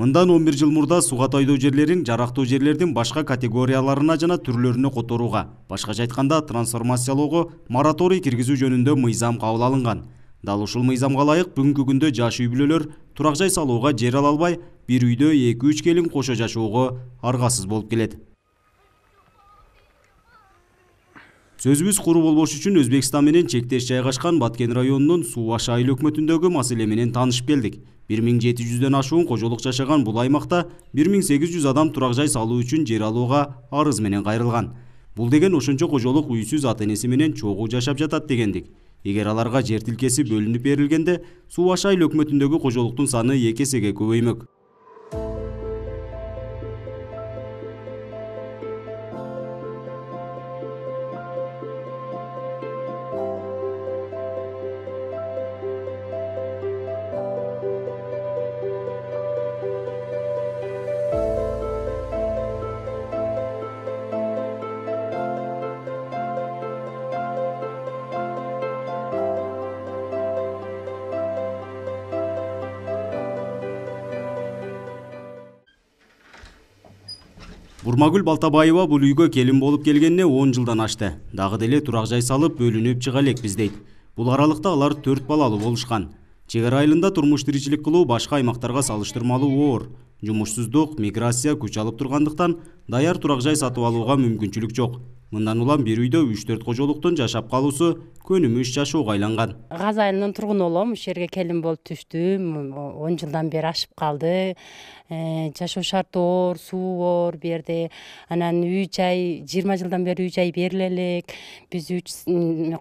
мындан он бир жыл мурда сугат айдоо жерлерин жарактуу жерлердин башка категорияларына жана түрлөрүнө которууга башкача айтканда трансформациялоого мораторий киргизүү жөнүндө мыйзам кабыл алынган дал ушул мыйзамга ылайык бүгүнкү күндө жаш үй бүлөлөр турак жай салууга жер ала албай бир үйдө эки үч келин кошо жашоого аргасыз болуп келет сөзүбүз куру болбош үчүн өзбекстан менен чектеш жайгашкан баткен районунун суваш айыл өкмөтүндөгү маселе менен таанышып келдик бир миң жети жүздөн ашуун кожолук жашаган бул аймакта адам турак жай салуу үчүн жер алууга арыз менен кайрылган бул деген ошончо кожолук үйсүз ата энеси менен чогуу жашап жатат дегендик Егер аларга жер тилкеси бөлүнүп берилгенде суваш айыл өкмөтүндөгү кожолуктун саны эки эсеге көбөймөк Турмагүл балтабаева бұл үйге келин болып келгенине 10 жылдан ашты Дағы деле тұрақ жай салып бөлініп чыға элекпиз дейт Бұл аралықта алар төрт балалы болышқан. Чегер айлында айылында турмуш тиричилик кылуу аймақтарға аймактарга салыштырмалуу оор миграция күч алып тұрғандықтан даяр тұрақ жай сатып алууга мүмкүнчүлүк мындан улам бир үйдө үч төрт кожолуктун жашап калуусу көнүмүш жашоого айланган газ айылынын тургуну болом ушул жерге келин болуп түштүм он жылдан бери ашып калды э, жашоо шарты оор суу оор жерде анан үй жай жыйырма жылдан бери үй жай бериле элек биз үч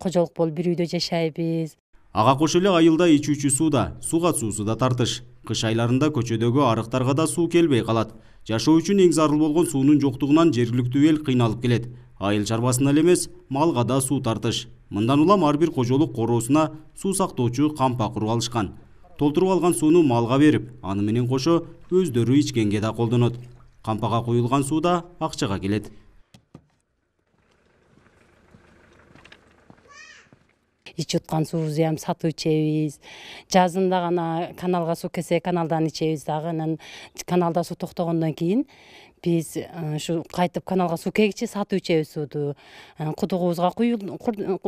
кожолук болуп бир үйдө жашайбыз ага кошо эле айылда ичүүчү суу да сууга суусу да тартыш кыш айларында көчөдөгү арыктарга да суу келбей калат жашоо үчүн эң зарыл болгон суунун жоктугунан жергиликтүү эл кыйналып келет айыл чарбасына эле эмес малга да суу тартыш мындан улам ар бир кожолук короосуна суу сактоочу кампа куруп алышкан толтуруп алган сууну малга берип аны менен кошо өздөрү ичкенге да колдонот кампага куюлган суу да акчага келет ичип аткан суубуздуям сатып ичебиз жазында гана каналга суу келсе каналдан ичебиз дагы анан каналда суу токтогондон кийин биз э, ушу кайтып каналга суу кийгиче сатып ичебиз сууду э, кудугубузга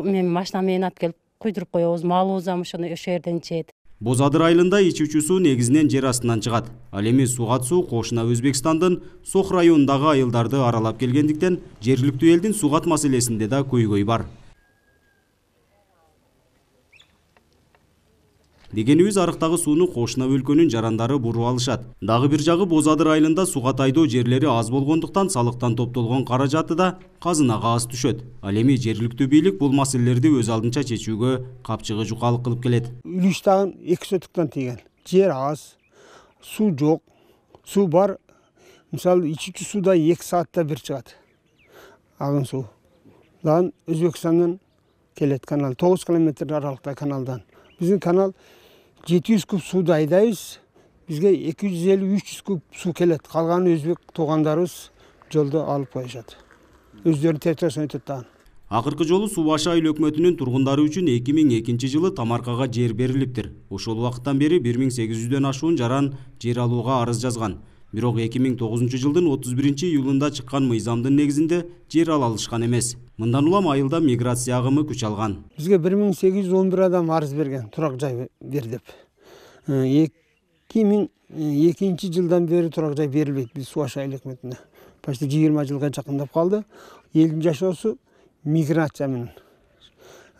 мен машина менен алып келип куйдуруп коебуз малыбыз а ошо жерден ичет боз адыр айылында ичүүчү суу негизинен жер астынан чыгат ал эми сугат суу кошуна өзбекстандын сох районундагы айылдарды аралап келгендиктен жергиликтүү элдин суугат маселесинде да көйгөй бар дегенибиз арыктагы сууну кошуна өлкөнүн жарандары буруп алышат дагы бир жагы боз адыр айылында суга тайдоо жерлери аз болгондуктан салыктан топтолгон каражаты да казынага аз түшөт ал эми жергиликтүү бийлик бул маселелерди өз алдынча чечүүгө капчыгы жукалык кылып келет үлүш дагы эки сотуктан тийген жер аз суу жок суу бар мисалы ичүүчү суу да эки саатта бир чыгат агын суу дан өзбекстандан келет канал тогуз километр аралыкта каналдан биздин канал 700 жүз куб суды айдайбыз бізге эки жүз элүү үч жүз куб суу келет калганын өзбек туугандарыбыз жолдо алып коюшат өздөрүнүн территориясынан өтөт дагы акыркы жолу суу башы айыл өкмөтүнүн тургундары үчүн эки миң экинчи жылы тамаркага жер берилиптир ошол убакыттан бери бир миң сегиз жүздөн ашуун жаран жер алууга арыз жазган бирок 2009 миң 31 жылдын отуз биринчи июлунда чыккан мыйзамдын негизинде жер ала алышкан эмес мындан улам айылда миграция агымы күч алган бизге бир адам арыз берген турак жай бер деп э, эки жылдан бері турак жай берилбейт биз суу айыл өкмөтүнө почти жыйырма жылга жакындап калды элдин жашоосу миграция менен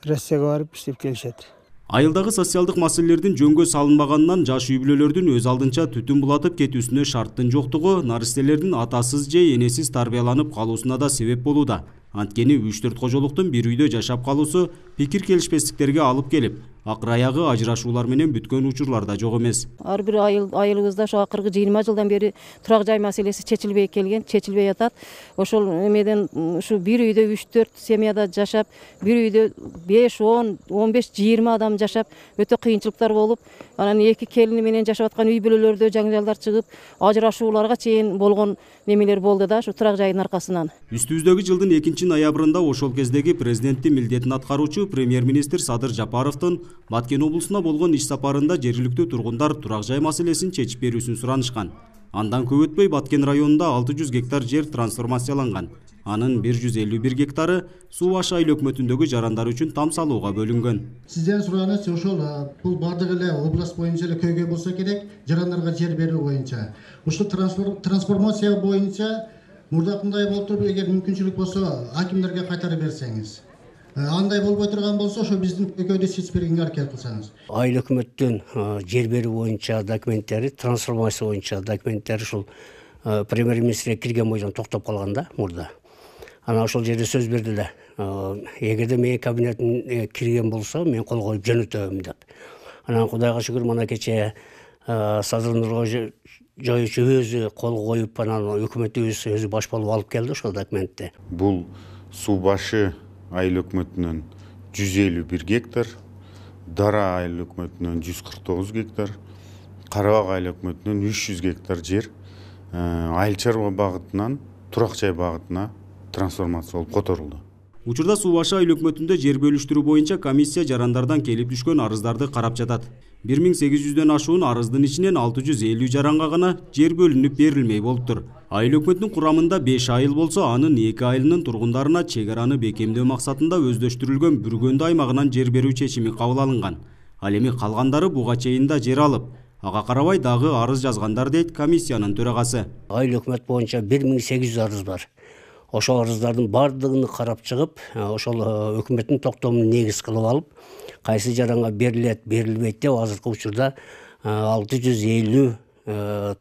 россияга барып иштеп келишет айылдағы социалдык маселелердин жөнгө салынбаганынан жаш үй бүлөлөрдүн өз алдынча түтүн булатып кетүүсүнө шарттын жоктугу наристелердин атасыз же энесиз тарбияланып калуусуна да себеп болууда анткени үч төрт кожолуктун бир үйдө жашап калуусу пикир келишпестиктерге алып келип аягы ажырашуулар менен бүткөн учурлар да жок эмес ар бир айылыбызда ушу акыркы жыйырма жылдан бери турак жай маселеси чечилбей келген чечилбей атат ошол эмеден ушу бир үйдө үч төрт семьяда жашап бир үйдө беш он он беш жыйырма адам жашап өтө кыйынчылыктар болуп анан эки келини менен жашап аткан үй бүлөлөрдө жаңжалдар чыгып ажырашууларга чейин болгон немелер болду да ушу турак жайдын аркасынан үстүбүздөгү жылдын экинчи ноябрында ошол кездеги президенттин милдетин аткаруучу премьер министр садыр жапаровдун баткен облысына болгон иш сапарында жергиликтүү тургундар турак жай маселесин чечип берүүсүн суранышкан андан көп өтпөй баткен районунда 600 гектар жер трансформацияланган анын 151 гектары су аша айыл өкмөтүндөгү жарандар үчүн там салууга бөлүнгөн сизден сураныч ошол бул баардыгы эле область боюнча эле көйгөй болсо керек жарандарга жер берүү боюнча ушул трансформация боюнча мурдакындай болуп туруп эгер мүмкүнчүлүк болсо акимдерге кайтарып берсеңиз андай болбой турган болсо ошо биздин экөөдө сүз бергенге аракет кылсаңыз айыл өкмөттүн жер берүү боюнча документтери трансформация боюнча документтери ушул премьер министрге кирген бойдон токтоп калган да мурда анан ошол жерде сөз берди эле эгерде менин кабинетим кирген болсо мен кол коюп жөнөтөм деп анан кудайга шүгүр мына кече садыр нургожин жоюучу өзү кол коюп анан өкмөтүбүз өзү баш болуп алып келди ошол документти бул суу башы айыл өкіметінен 151 гектар дара айыл өкіметінен 149 гектар қарабақ айыл өкіметінен 300 гектар жер э, айыл шаруа бағытынан тұрақ жай бағытына трансформация болып которулду учурда суу айыл өкмөтүндө жер бөлүштүрүү боюнча комиссия жарандардан келип түшкөн арыздарды карап жатат 1800 миң сегиз жүздөн ашуун арыздын ичинен алты жүз элүү жаранга гана жер бөлүнүп берилмей болуптур айыл өкметінің құрамында 5 айыл болса анын 2 айылының тұрғындарына аны бекемдеу мақсатында өздөштүрүлгөн бүргенді аймағынан жер берүү чечими кабыл алынган ал эми калгандары буга жер алып аға карабай дағы арыз жазгандар дейт комиссияның төрагасы айыл өкмөт боюнча 1800 арыз бар ошол арыздардын бардығыны карап чыгып ошол өкмөттүн токтомун негиз кылып алып кайсы жаранга берилет берилбейт деп азыркы учурда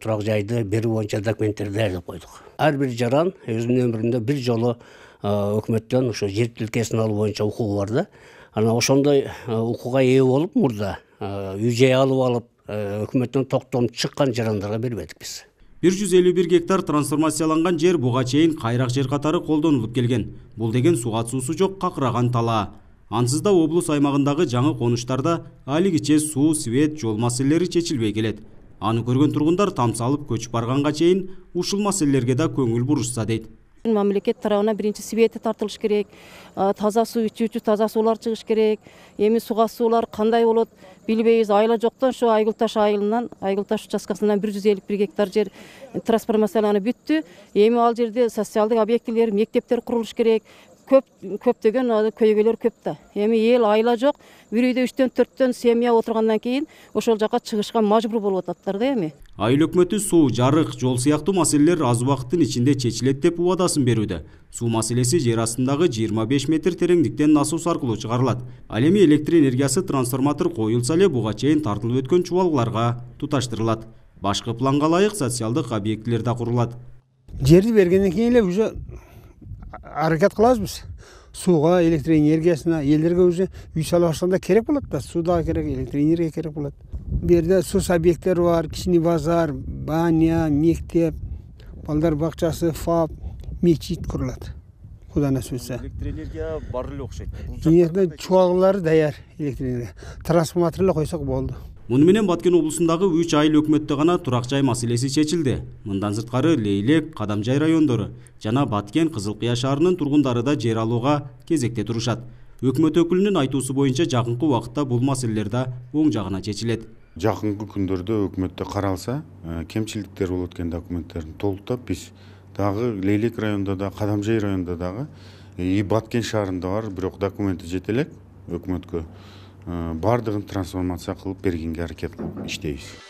тұрақ жайды беру боюнча документтерди даярдап койдук ар бир жаран өзүнүн өмүрүндө бир жолу өкмөттөн ошо жер тилкесин алуу боюнча укугу бар да анан ошондой укукка ээ болуп мурда үй жай алып алып өкмөттөн токтом чыккан жарандарга бербедик биз бир жүз элүү бир гектар трансформацияланган жер буга чейин кайрак жер катары колдонулуп келген бул деген суусу жок какыраган талаа ансыз да облус аймагындагы жаңы конуштарда алигиче суу свет жол маселелери чечилбей келет аны көрген тұрғындар тамсалып көч барғанға чейін, ушул маселелерге да көңіл бурушса дейт мамлекет тарабынан биринчи свети тартылыш керек таза суу ичүүчү таза суулар чыгыш керек эми суга суулар кандай болот билбейбиз айла жоктон ушу айгүл таш айылынан айгүл таш участкасынан бир жүз гектар жер трансформацияланып бүттү эми ал жерде социалдык объектилер мектептер курулуш керек көп көптеген көйгөйлөр көп та эми эл айла жок бир үйдө үчтөн төрттөн семья отургандан кийин ошол жака чыгышка мажбур болуп ататтар да эми айыл өкмөтү суу жарык жол сыяктуу маселелер аз убакыттын ичинде чечилет деп убадасын берүүдө суу маселеси жер астындагы 25 метр тереңдиктен насос аркылуу чыгарылат ал эми электр энергиясы трансформатор коюлса эле буга чейин тартылып өткөн чубалгыларга туташтырылат башкы планга ылайык социалдык объектилер да курулат жерди бергенден кийин эле уже әрекет қыламыз біз суға энергиясына елдерге уже үй салушында керек болады да суда керек энергия керек болады бұл жерде сус объекттері бар кішкене базар баня мектеп балдар бақшасы фаб мешіт құрылады құда нәсіп етсе энергия бар оқшайды чуалғылары даяр электроэнергия трансформаторлар қойсақ болды мұныменен баткен облысындағы үч айыл өкмөттө гана турак жай маселеси чечилди мындан сырткары лейлек Қадамжай райондору жана баткен кызыл кыя шаарынын тургундары да жер алууга кезекте турушат өкмөт өкүлүнүн айтуусу боюнча жакынкы убакытта бул маселелер да оң жагына чечилет жакынкы күндөрдө өкмөттө каралса ә, кемчиликтер болот экен документтерин толуктап биз дагы лейлек районунда да Қадамжай районунда дагы ә, и баткен шаарында бар бирок документи жете элек өкмөткө Э, баардыгын трансформация кылып бергенге аракет кылып иштейбиз